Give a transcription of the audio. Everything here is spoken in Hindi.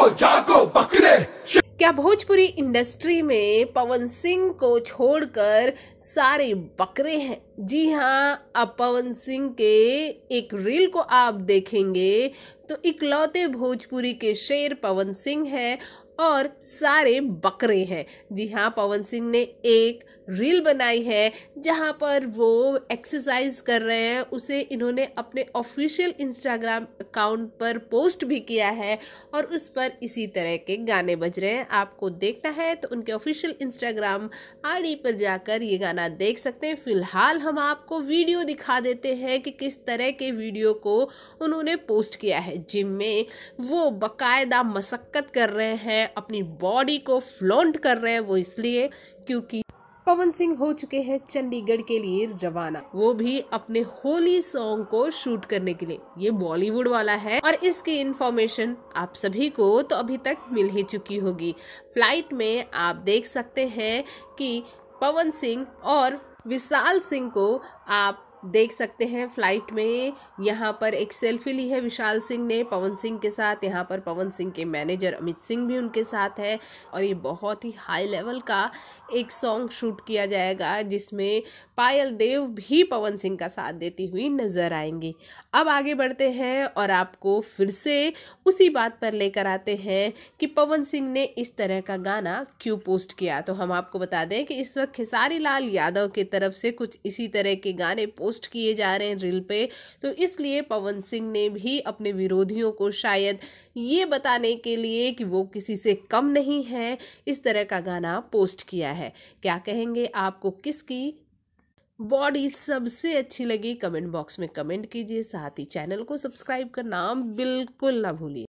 जागो जागो बकरे क्या भोजपुरी इंडस्ट्री में पवन सिंह को छोड़कर सारे बकरे हैं जी हाँ अब पवन सिंह के एक रील को आप देखेंगे तो इकलौते भोजपुरी के शेर पवन सिंह है और सारे बकरे हैं जी हाँ पवन सिंह ने एक रील बनाई है जहाँ पर वो एक्सरसाइज कर रहे हैं उसे इन्होंने अपने ऑफिशियल इंस्टाग्राम अकाउंट पर पोस्ट भी किया है और उस पर इसी तरह के गाने बज रहे हैं आपको देखना है तो उनके ऑफिशियल इंस्टाग्राम आई पर जाकर ये गाना देख सकते हैं फिलहाल हम आपको वीडियो दिखा देते हैं कि किस तरह के वीडियो को उन्होंने पोस्ट किया है जिम में वो बाकायदा मशक्क़त कर रहे हैं अपनी बॉडी को फ्लॉन्ट कर रहे हैं वो इसलिए क्योंकि पवन सिंह हो चुके हैं चंडीगढ़ के लिए रवाना वो भी अपने होली सॉन्ग को शूट करने के लिए ये बॉलीवुड वाला है और इसकी इन्फॉर्मेशन आप सभी को तो अभी तक मिल ही चुकी होगी फ्लाइट में आप देख सकते हैं कि पवन सिंह और विशाल सिंह को आप देख सकते हैं फ्लाइट में यहाँ पर एक सेल्फी ली है विशाल सिंह ने पवन सिंह के साथ यहाँ पर पवन सिंह के मैनेजर अमित सिंह भी उनके साथ है और ये बहुत ही हाई लेवल का एक सॉन्ग शूट किया जाएगा जिसमें पायल देव भी पवन सिंह का साथ देती हुई नज़र आएंगी अब आगे बढ़ते हैं और आपको फिर से उसी बात पर लेकर आते हैं कि पवन सिंह ने इस तरह का गाना क्यों पोस्ट किया तो हम आपको बता दें कि इस वक्त खेसारी लाल यादव की तरफ से कुछ इसी तरह के गाने पोस्ट पोस्ट किए जा रहे हैं रील पे तो इसलिए पवन सिंह ने भी अपने विरोधियों को शायद ये बताने के लिए कि वो किसी से कम नहीं है इस तरह का गाना पोस्ट किया है क्या कहेंगे आपको किसकी बॉडी सबसे अच्छी लगी कमेंट बॉक्स में कमेंट कीजिए साथ ही चैनल को सब्सक्राइब करना बिल्कुल ना भूलिए